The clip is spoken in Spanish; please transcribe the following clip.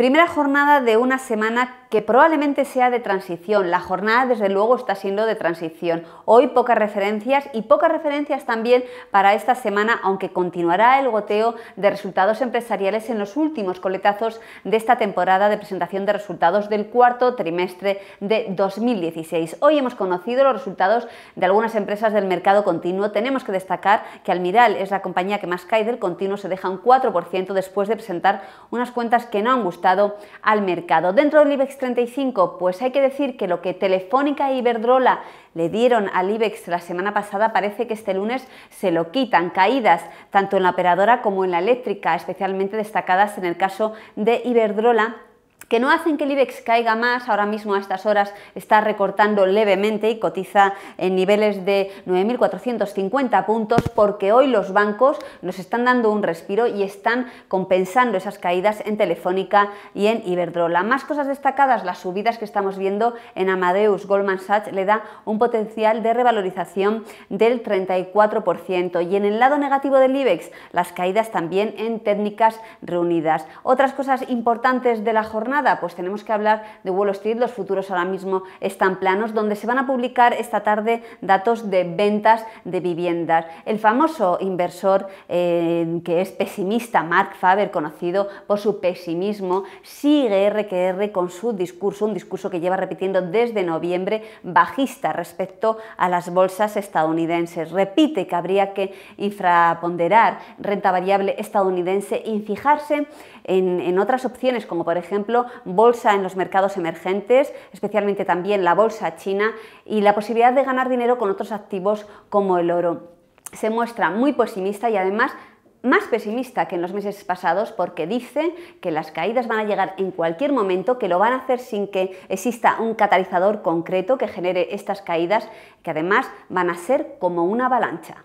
Primera jornada de una semana que probablemente sea de transición. La jornada, desde luego, está siendo de transición. Hoy pocas referencias y pocas referencias también para esta semana, aunque continuará el goteo de resultados empresariales en los últimos coletazos de esta temporada de presentación de resultados del cuarto trimestre de 2016. Hoy hemos conocido los resultados de algunas empresas del mercado continuo. Tenemos que destacar que Almiral es la compañía que más cae del continuo, se deja un 4% después de presentar unas cuentas que no han gustado al mercado. Dentro del IBEX 35, pues hay que decir que lo que Telefónica e Iberdrola le dieron al IBEX la semana pasada parece que este lunes se lo quitan. Caídas tanto en la operadora como en la eléctrica, especialmente destacadas en el caso de Iberdrola que no hacen que el IBEX caiga más. Ahora mismo a estas horas está recortando levemente y cotiza en niveles de 9.450 puntos porque hoy los bancos nos están dando un respiro y están compensando esas caídas en Telefónica y en Iberdrola. Más cosas destacadas, las subidas que estamos viendo en Amadeus, Goldman Sachs le da un potencial de revalorización del 34% y en el lado negativo del IBEX las caídas también en técnicas reunidas. Otras cosas importantes de la jornada pues tenemos que hablar de Wall Street, los futuros ahora mismo están planos, donde se van a publicar esta tarde datos de ventas de viviendas. El famoso inversor eh, que es pesimista, Mark Faber, conocido por su pesimismo, sigue RQR con su discurso, un discurso que lleva repitiendo desde noviembre bajista respecto a las bolsas estadounidenses. Repite que habría que infraponderar renta variable estadounidense y fijarse en otras opciones, como por ejemplo bolsa en los mercados emergentes, especialmente también la bolsa china, y la posibilidad de ganar dinero con otros activos como el oro. Se muestra muy pesimista y además más pesimista que en los meses pasados porque dice que las caídas van a llegar en cualquier momento, que lo van a hacer sin que exista un catalizador concreto que genere estas caídas, que además van a ser como una avalancha.